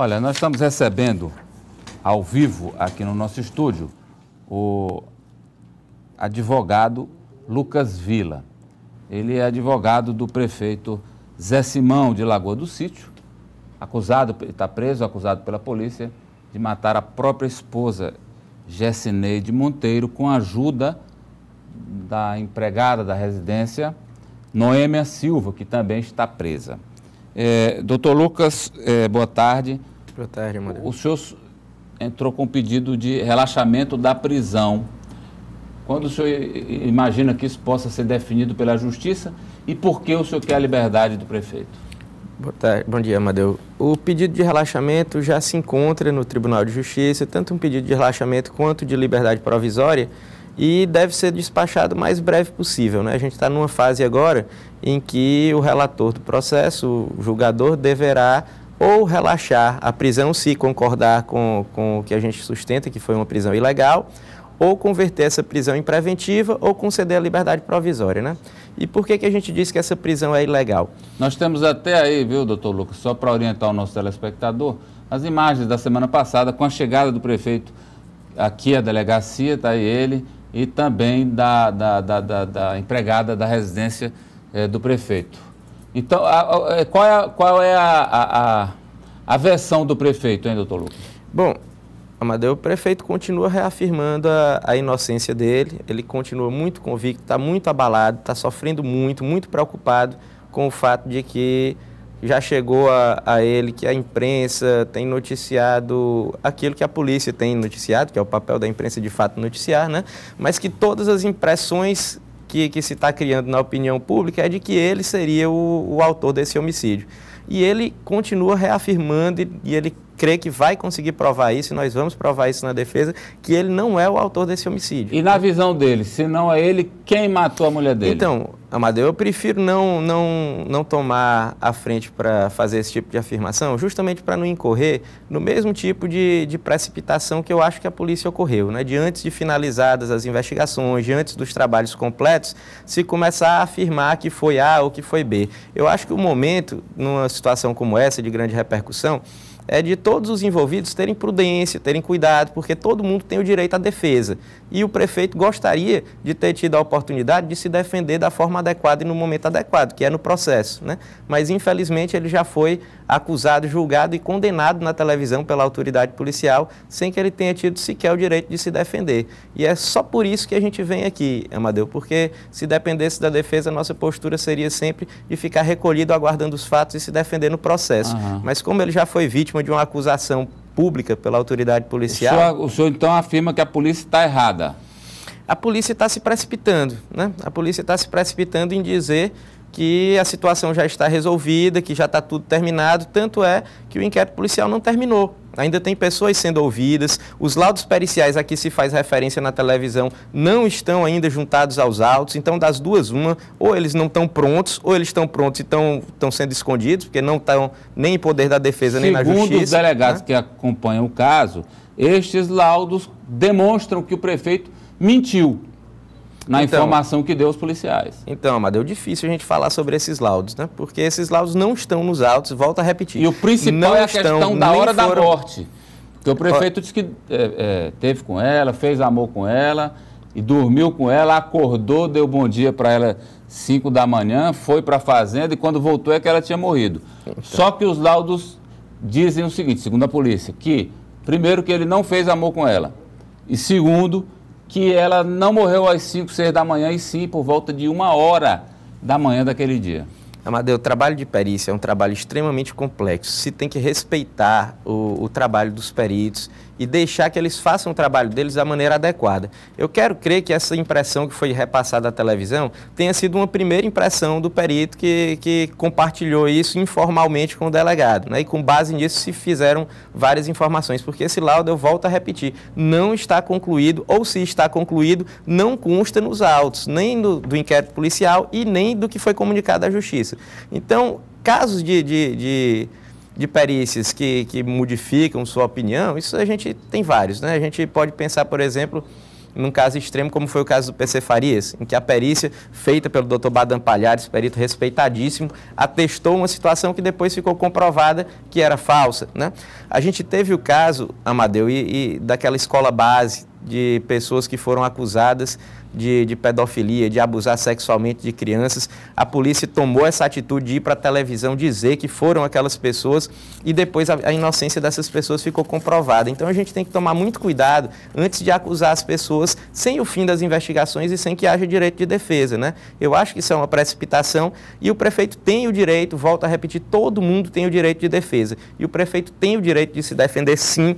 Olha, nós estamos recebendo ao vivo aqui no nosso estúdio o advogado Lucas Vila. Ele é advogado do prefeito Zé Simão de Lagoa do Sítio, acusado, está preso, acusado pela polícia de matar a própria esposa Jessineide Monteiro com a ajuda da empregada da residência Noêmia Silva, que também está presa. É, doutor Lucas, é, boa tarde. Boa tarde, Amadeu. O senhor entrou com um pedido de relaxamento da prisão. Quando o senhor imagina que isso possa ser definido pela justiça e por que o senhor quer a liberdade do prefeito? Boa tarde, bom dia, Amadeu. O pedido de relaxamento já se encontra no Tribunal de Justiça, tanto um pedido de relaxamento quanto de liberdade provisória e deve ser despachado o mais breve possível. Né? A gente está numa fase agora em que o relator do processo, o julgador, deverá ou relaxar a prisão se concordar com, com o que a gente sustenta, que foi uma prisão ilegal, ou converter essa prisão em preventiva ou conceder a liberdade provisória, né? E por que, que a gente diz que essa prisão é ilegal? Nós temos até aí, viu, doutor Lucas, só para orientar o nosso telespectador, as imagens da semana passada com a chegada do prefeito aqui à delegacia, está aí ele, e também da, da, da, da, da empregada da residência é, do prefeito. Então, a, a, eh, qual é, a, qual é a, a, versão do prefeito, hein, doutor Lucas? Bom, Amadeu, o prefeito continua reafirmando a, a inocência dele, ele continua muito convicto, está muito abalado, está sofrendo muito, muito preocupado com o fato de que já chegou a, a, ele que a imprensa tem noticiado aquilo que a polícia tem noticiado, que é o papel da imprensa de fato noticiar, né? mas que todas as impressões que, que se está criando na opinião pública é de que ele seria o, o autor desse homicídio. E ele continua reafirmando e, e ele crê que vai conseguir provar isso, e nós vamos provar isso na defesa, que ele não é o autor desse homicídio. E na visão dele, se não é ele, quem matou a mulher dele? Então, Amadeu, eu prefiro não, não, não tomar a frente para fazer esse tipo de afirmação, justamente para não incorrer no mesmo tipo de, de precipitação que eu acho que a polícia ocorreu. Né? De antes de finalizadas as investigações, de antes dos trabalhos completos, se começar a afirmar que foi A ou que foi B. Eu acho que o momento, numa situação como essa de grande repercussão, é de todos os envolvidos terem prudência, terem cuidado, porque todo mundo tem o direito à defesa. E o prefeito gostaria de ter tido a oportunidade de se defender da forma adequada e no momento adequado, que é no processo. Né? Mas, infelizmente, ele já foi acusado, julgado e condenado na televisão pela autoridade policial, sem que ele tenha tido sequer o direito de se defender. E é só por isso que a gente vem aqui, Amadeu, porque se dependesse da defesa, nossa postura seria sempre de ficar recolhido, aguardando os fatos e se defender no processo. Uhum. Mas, como ele já foi vítima, vítima de uma acusação pública pela autoridade policial. O senhor, o senhor então afirma que a polícia está errada? A polícia está se precipitando, né? A polícia está se precipitando em dizer que a situação já está resolvida, que já está tudo terminado, tanto é que o inquérito policial não terminou. Ainda tem pessoas sendo ouvidas, os laudos periciais a que se faz referência na televisão não estão ainda juntados aos autos, então das duas uma, ou eles não estão prontos, ou eles estão prontos e estão, estão sendo escondidos, porque não estão nem em poder da defesa, Segundo nem na justiça. Segundo os delegados né? que acompanham o caso, estes laudos demonstram que o prefeito mentiu. Então, na então, informação que deu aos policiais. Então, Amadeu, é difícil a gente falar sobre esses laudos, né? Porque esses laudos não estão nos autos, volta a repetir. E o principal não é a questão estão, da hora foram... da morte. Porque o prefeito disse que é, é, teve com ela, fez amor com ela, e dormiu com ela, acordou, deu bom dia para ela 5 da manhã, foi para a fazenda e quando voltou é que ela tinha morrido. Então. Só que os laudos dizem o seguinte, segundo a polícia, que primeiro que ele não fez amor com ela e segundo que ela não morreu às 5, 6 da manhã, e sim por volta de uma hora da manhã daquele dia. Amadeu, o trabalho de perícia é um trabalho extremamente complexo. Se tem que respeitar o, o trabalho dos peritos, e deixar que eles façam o trabalho deles da maneira adequada. Eu quero crer que essa impressão que foi repassada à televisão tenha sido uma primeira impressão do perito que, que compartilhou isso informalmente com o delegado. Né? E com base nisso se fizeram várias informações, porque esse laudo, eu volto a repetir, não está concluído, ou se está concluído, não consta nos autos, nem do, do inquérito policial e nem do que foi comunicado à Justiça. Então, casos de, de, de de perícias que, que modificam sua opinião, isso a gente tem vários. Né? A gente pode pensar, por exemplo, num caso extremo, como foi o caso do PC Farias, em que a perícia feita pelo Dr. Badam Palhares, perito respeitadíssimo, atestou uma situação que depois ficou comprovada que era falsa. Né? A gente teve o caso, Amadeu, e, e daquela escola base de pessoas que foram acusadas de, de, pedofilia, de abusar sexualmente de crianças. A polícia tomou essa atitude de ir para a televisão dizer que foram aquelas pessoas e depois a, a, inocência dessas pessoas ficou comprovada. Então a gente tem que tomar muito cuidado antes de acusar as pessoas sem o fim das investigações e sem que haja direito de defesa. Né? Eu acho que isso é uma precipitação e o prefeito tem o direito, volto a repetir, todo mundo tem o direito de defesa. E o prefeito tem o direito de se defender sim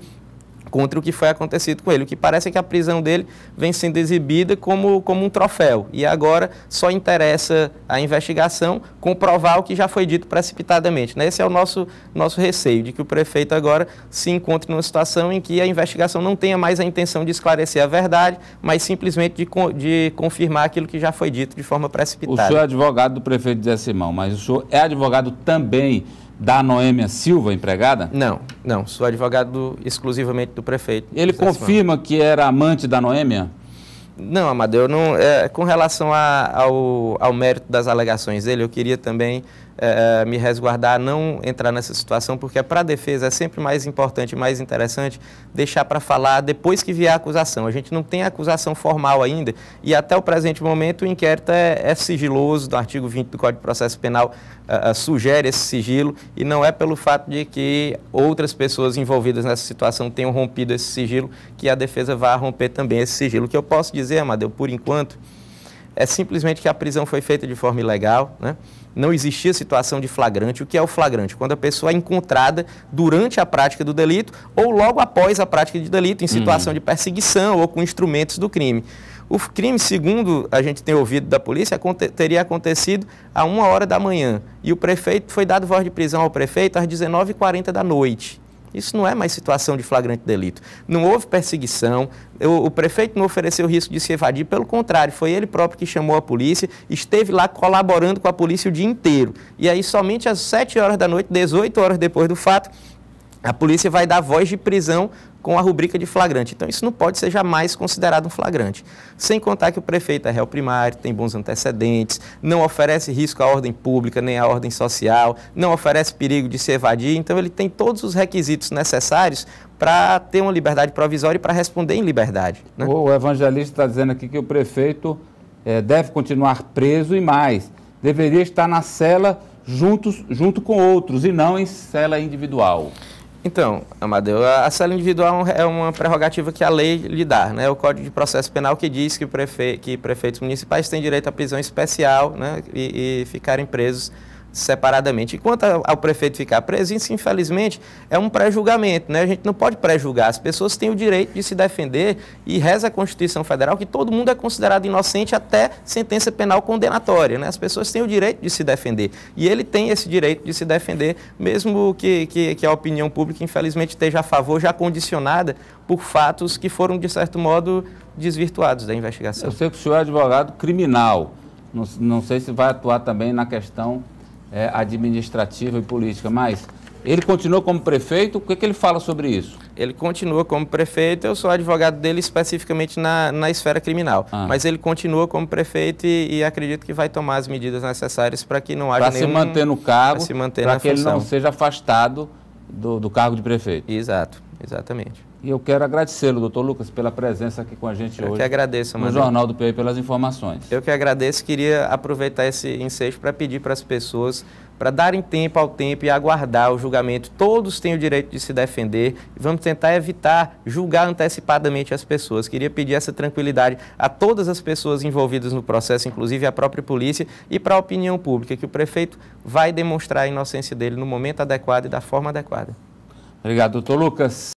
contra o que foi acontecido com ele. O que parece é que a prisão dele vem sendo exibida como, como um troféu. E agora só interessa a investigação comprovar o que já foi dito precipitadamente. Né? Esse é o nosso, nosso receio, de que o prefeito agora se encontre numa situação em que a investigação não tenha mais a intenção de esclarecer a verdade, mas simplesmente de, de confirmar aquilo que já foi dito de forma precipitada. O senhor é advogado do prefeito Zé Simão, mas o senhor é advogado também da Noêmia Silva, empregada? Não, não. Sou advogado exclusivamente do prefeito. Ele confirma que era amante da Noêmia? Não, Amadeu, não, é, com relação a, ao, ao mérito das alegações dele, eu queria também eh, eh, me resguardar, não entrar nessa situação, porque é para a defesa é sempre mais importante, mais interessante deixar para falar depois que vier a acusação. A gente não tem acusação formal ainda e até o presente momento o inquérito é, é sigiloso, do artigo 20 do Código de Processo Penal eh, sugere esse sigilo e não é pelo fato de que outras pessoas envolvidas nessa situação tenham rompido esse sigilo que a defesa vá romper também esse sigilo. O que eu posso dizer, Amadeu, por enquanto, é simplesmente que a prisão foi feita de forma ilegal, né? não existia situação de flagrante. O que é o flagrante? Quando a pessoa é encontrada durante a prática do delito ou logo após a prática de delito, em uhum. situação uhum. de perseguição ou com instrumentos do crime. O crime, segundo a gente tem ouvido da polícia, aconte teria acontecido a uma hora da manhã. E o prefeito foi dado voz de prisão ao prefeito às 19h40 da noite. Isso não é mais situação de flagrante delito. Não houve perseguição, o, o, prefeito não ofereceu risco de se evadir, pelo contrário, foi ele próprio que chamou a polícia, esteve lá colaborando com a polícia o dia inteiro. E aí, somente às 7 horas da noite, 18 horas depois do fato, a polícia vai dar voz de prisão com a rubrica de flagrante. Então, isso não pode ser jamais considerado um flagrante. Sem contar que o prefeito é réu primário, tem bons antecedentes, não oferece risco à ordem pública nem à ordem social, não oferece perigo de se evadir. Então, ele tem todos os requisitos necessários para ter uma liberdade provisória e para responder em liberdade. Né? O evangelista está dizendo aqui que o prefeito é, deve continuar preso e mais. Deveria estar na cela juntos, junto com outros e não em cela individual. Então, Amadeu, a cela individual é, é uma prerrogativa que a lei lhe dá, né? O Código de Processo Penal que diz que, prefe... que prefeitos municipais têm direito à prisão especial, né? E, e ficarem presos separadamente. Enquanto ao prefeito ficar preso, isso infelizmente é um pré-julgamento, né? A gente não pode pré-julgar. As pessoas têm o direito de se defender e reza a Constituição Federal que todo mundo é considerado inocente até sentença penal condenatória, né? As pessoas têm o direito de se defender e ele tem esse direito de se defender, mesmo que, que, que a opinião pública infelizmente esteja a favor, já condicionada por fatos que foram de certo modo desvirtuados da investigação. Eu sei que o senhor é advogado criminal. Não, não sei se vai atuar também na questão é, administrativa e política, mas ele continua como prefeito, o que, é que ele fala sobre isso? Ele continua como prefeito, eu sou advogado dele especificamente na, na esfera criminal. Ah. Mas ele continua como prefeito e, e, acredito que vai tomar as medidas necessárias para que não haja pra nenhum... Para se manter no cargo, para que função. ele não seja afastado do, do cargo de prefeito. Exato, exatamente. E eu quero agradecê-lo, doutor Lucas, pela presença aqui com a gente eu hoje. Eu que agradeço, No Madre. Jornal do PEI, pelas informações. Eu que agradeço. Queria aproveitar esse ensejo para pedir para as pessoas para darem tempo ao tempo e aguardar o julgamento. Todos têm o direito de se defender. Vamos tentar evitar julgar antecipadamente as pessoas. Queria pedir essa tranquilidade a todas as pessoas envolvidas no processo, inclusive a própria polícia e para a opinião pública, que o prefeito vai demonstrar a inocência dele no momento adequado e da forma adequada. Obrigado, doutor Lucas.